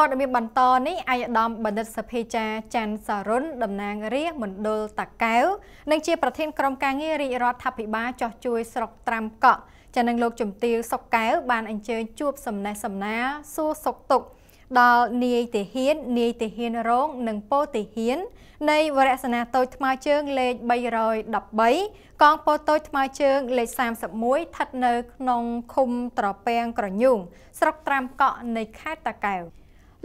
ព័ត៌មានបន្តនេះអាយដាមបណ្ឌិតសភាចាច័ន្ទសរុនតំណាងរាជមណ្ឌលតាកែវនិងជាប្រធានក្រុមការងាររាជរដ្ឋាភិបាលចោះជួយស្រុកត្រាំកក់ចានឹងលោកជំទាវសុកកែវបានអញ្ជើញជួបសំណេះសំណាលសួរសុកទុក្ខដល់នាយទាហាននាយទាហានរងនិងពោទាហាន នៃវរៈសនាតូចថ្មើរជើងលេខ313កងពោតូចថ្មើរជើងលេខ31ស្ថិតនៅក្នុងឃុំត្រពាំងក្រញូងស្រុកត្រាំកក់នៃខេត្តតាកែវ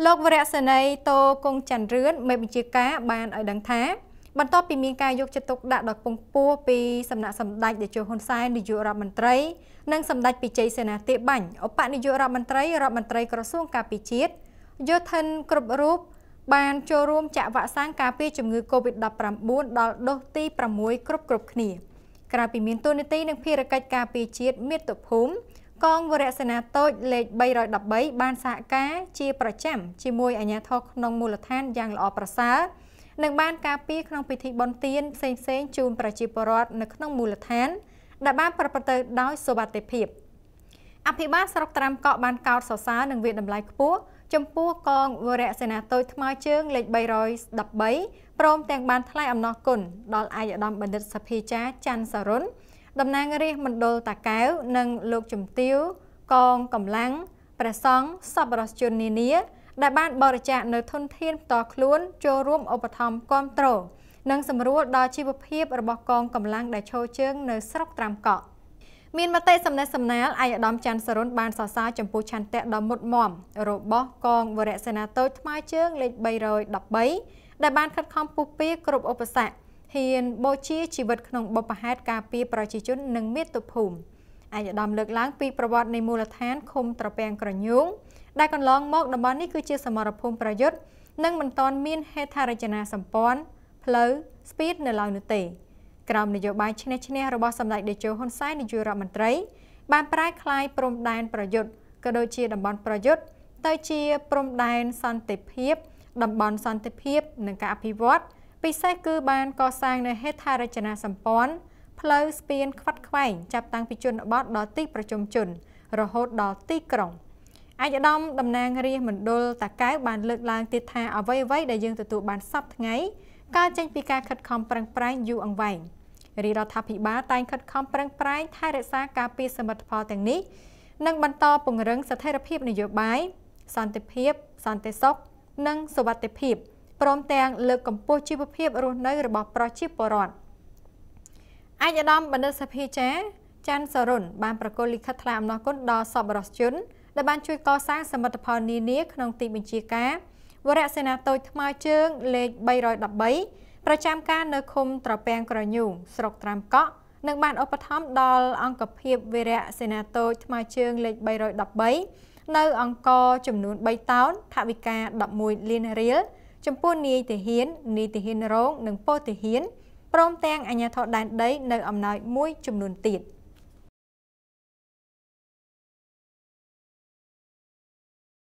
លោកវរៈសេនីតូគង់ច័ន្ទរឿនមេបញ្ជាការបានឲ្យដឹងថាបន្ទាប់ពីមានការយកចិត្តទុកដាក់ដល់ពងពោះពីសំណាក់សម្ដេចតេជោហ៊ុនសែននាយករដ្ឋមន្ត្រីនិងសម្ដេចពិជ័យសេនាទាបាញ់ឧបនាយករដ្ឋមន្ត្រីរដ្ឋមន្ត្រីក្រសួងការពារជាតិយោធិនគ្រប់រូបបានចូលរួមចាក់វ៉ាក់សាំងការពារជំងឺ Covid-19 ដល់ដូសទី6គ្រប់គ្រប់គ្នា ក្រៅពីមានទួនាទីនិងភារកិច្ចការពារជាតិមាតុភូមិកងវរសេនាតូចលេខ313បានសហការ ជា ប្រចាំជាមួយអាជ្ញាធរក្នុងមូលដ្ឋានយ៉ាងល្អប្រសើរនិងបានការពារក្នុងពិធីបុណ្យទានផ្សេងៗជូនប្រជាពលរដ្ឋនៅក្នុងមូលដ្ឋានដែលបាន ប្រព្រឹត្តទៅដោយសុវត្ថិភាពអភិបាលស្រុកត្រាំកក់បានកោតសរសើរនិងវាតម្លៃខ្ពស់ចំពោះកងវរសេនាតូចថ្មើរជើងលេខ313ព្រមទាំងបានថ្លែងអំណរគុណដល់អាយដាមបណ្ឌិតសភាចាច័ន្ទសរុនតំណាងរាជមណ្ឌលតាកែវនិងលោកជំទាវកងកម្លាំងព្រះសង្ឃសប្បុរសជននានា ដែលបានបរិច្ចាគនៅធនធានផ្ទាល់ខ្លួន ចូលរួមឧបត្ថម្ភគ្រប់គ្រងនិងសម្រួលដល់ជីវភាពរបស់កងកម្លាំងដែលឈរជើងនៅស្រុកត្រាំកក់មានមតិសំណេះសំណាលអាយឧត្តមច័ន្ទសរុនបានសរសើរចំពោះឆន្ទៈដ៏មុតមមរបស់កង វរៈសេនាតូចថ្មើរជើងលេខ313ដែលបានខិតខំពុះពៀគ្រប់ឧបសគ្គហ៊ានបូជាជីវិតក្នុងបុព្វហេតុការពារប្រជាជននិងមាតុភូមិអាយដាមលើកឡើងពីប្រវត្តិនៃមូលដ្ឋានឃុំត្រពាំងក្រញូងដែលកន្លងមកតំបន់នេះគឺជាសមរភូមិប្រយុទ្ធនិងមិនទាន់មានហេដ្ឋារចនាសម្ព័ន្ធផ្លូវស្ពីតនៅឡើយនោះទេក្រមនយោបាយឈ្នះឈ្នះរបស់សម្ដេចតេជោហ៊ុនសែននាយករដ្ឋមន្ត្រី បានប្រែក្លាយព្រំដែនប្រយុទ្ធក៏ដូចជាតំបន់ប្រយុទ្ធទៅជាព្រំដែនសន្តិភាពតំបន់សន្តិភាពនិងការអភិវឌ្ឍន៍ពិសេសគឺបានកសាងនៅហេដ្ឋារចនាសម្ព័ន្ធផ្លូវស្ពានខ្វាត់ខ្វែងចាប់តាំងពីជនបទដល់ទីប្រជុំជន រហូតដល់ទីក្រុងឯកឧត្តមតំណាងរាជមណ្ឌលតាកែវបានលើកឡើងទៀតថាអ្វីៗដែលយើងទទួលបានសពថ្ងៃកើតចេញពីការខិតខំប្រឹងប្រែងយូរអង្វែងរាជរដ្ឋាភិបាលតែងខិតខំប្រឹងប្រែងថែរក្សាការពារសមិទ្ធផលទាំងនេះ និងបន្តពង្រឹងស្ថិរភាពនយោបាយសន្តិភាពសន្តិសុខនិងសុវត្ថិភាព។ព្រមទាំងលើកកម្ពស់ជីវភាពរស់នៅរបស់ប្រជាពលរដ្ឋឯកឧត្តមបណ្ឌិតសភាចាច័ន្ទសរុនបានប្រកល់លិខិតថ្លែងអំណរគុណដល់សប្បុរសជនដែលបានជួយកសាងសមិទ្ធផលនានាក្នុងទីបញ្ជាការវរៈសេនាតូចថ្មើរជើងលេខ313ប្រចាំការនៅឃុំត្រពាំងក្រញូងស្រុកត្រាំកក់នឹងបានឧបត្ថម្ភដល់អង្គភាពវរៈសេនាតូចថ្មើរជើងលេខ313នៅអង្គចំនួន3តោនថវិកា11លានរៀលចំពោះនាយទាហាននាយទាហានរងនិងពោទាហានព្រមទាំងអាជ្ញាធរដែនដីនៅអំណោយមួយចំនួនទៀត។